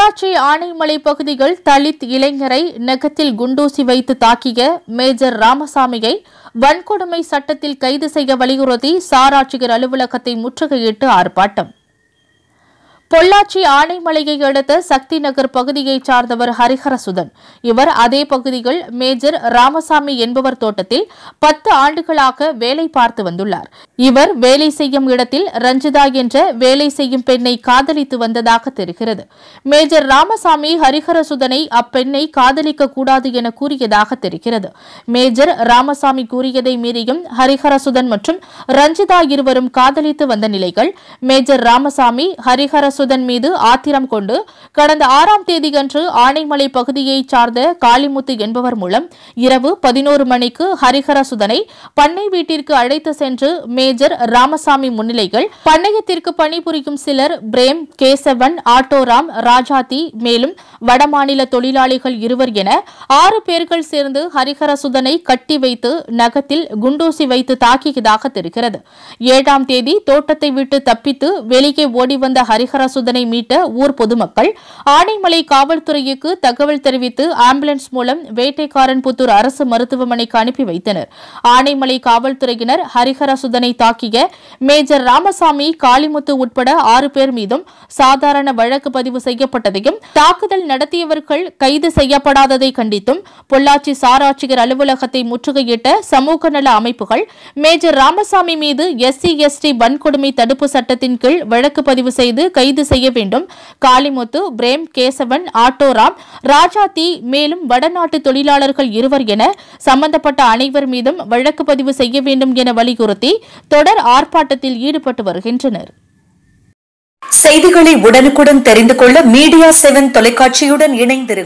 பொள்ளாச்சி ஆனைமலை பகுதியில் தலித் இளைஞரை நெகத்தில் குண்டூசி வைத்து தாக்கிய மேஜர் ராமசாமியை வன்கொடுமை சட்டத்தில் கைது செய்ய வலியுறுத்தி சாராட்சியர் அலுவலகத்தை முற்றுகையிட்டு ஆர்ப்பாட்டம் பொள்ளாச்சி ஆனைமலையை அடுத்த சக்தி நகர் பகுதியைச் சார்ந்தவர் ஹரிஹரசுதன் இவர் அதே பகுதியில் மேஜர் ராமசாமி என்பவர் தோட்டத்தில் பத்து ஆண்டுகளாக வேலை பார்த்து வந்துள்ளார் இவர் வேலை செய்யும் இடத்தில் ரஞ்சிதா என்ற வேலை செய்யும் பெண்ணை காதலித்து வந்ததாக தெரிகிறது மேஜர் ராமசாமி ஹரிஹரசுதனை அப்பெண்ணை காதலிக்க கூடாது என கூறியதாக தெரிகிறது மேஜர் ராமசாமி கூறியதை மீறியும் ஹரிஹரசுதன் மற்றும் ரஞ்சிதா இருவரும் காதலித்து வந்த நிலைகள் மேஜர் ராமசாமி ஹரிஹரசு மசூதன் மீது ஆத்திரம் கொண்டு கடந்த ஆறாம் தேதியன்று ஆனைமலை பகுதியைச் சார்ந்த காளிமுத்து என்பவர் மூலம் இரவு பதினோரு மணிக்கு ஹரிஹர சுதனை பண்ணை வீட்டிற்கு அழைத்து சென்று மேஜர் ராமசாமி முன்னிலைகள் பண்ணையத்திற்கு பணிபுரியும் சிலர் பிரேம் கேசவன் ஆட்டோராம் ராஜாதி மேலும் வடமாநில தொழிலாளிகள் இருவர் என ஆறு பேர்கள் சேர்ந்து ஹரிஹர சுதனை கட்டி வைத்து நகத்தில் குண்டூசி வைத்து தாக்கியதாக தெரிகிறது ஏழாம் தேதி தோட்டத்தை விட்டு தப்பித்து வெளியே ஓடிவந்த ஹரிஹர அசுதனை மீட்ட ஊர் பொதுமக்கள் ஆனைமலை காவல்துறையுக்கு தகவல் தெரிவித்து ஆம்புலன்ஸ் மூலம் வேட்டைக்காரன்புத்தூர் அரசு மருத்துவமனைக்கு அனுப்பி வைத்தனர் ஆனைமலை காவல்துறையினர் ஹரிஹர சுதனை தாக்கிய மேஜர் ராமசாமி காளிமுத்து உட்பட ஆறு பேர் மீதும் சாதாரண வழக்கு பதிவு செய்யப்பட்டதையும் தாக்குதல் நடத்தியவர்கள் கைது செய்யப்படாததை கண்டித்தும் பொள்ளாச்சி சாராட்சியர் அலுவலகத்தை முற்றுகையிட்ட சமூக நல அமைப்புகள் மேஜர் ராமசாமி மீது எஸ்சி எஸ்டி வன்கொடுமை தடுப்பு சட்டத்தின் கீழ் வழக்கு பதிவு செய்து கைது கைது செய்ய வேண்டும் காளிமுத்து பிரேம் கேசவன் ஆட்டோராம் ராஜா தி மேலும் வடநாட்டு தொழிலாளர்கள் இருவர் என சம்பந்தப்பட்ட அனைவர் மீதும் வழக்கு பதிவு செய்ய வேண்டும் என வலியுறுத்தி தொடர் ஆர்ப்பாட்டத்தில் ஈடுபட்டு வருகின்றனர் செய்திகளை உடனுக்குடன் தெரிந்து கொள்ள மீடியா செவன் தொலைக்காட்சியுடன் இணைந்திருங்கள்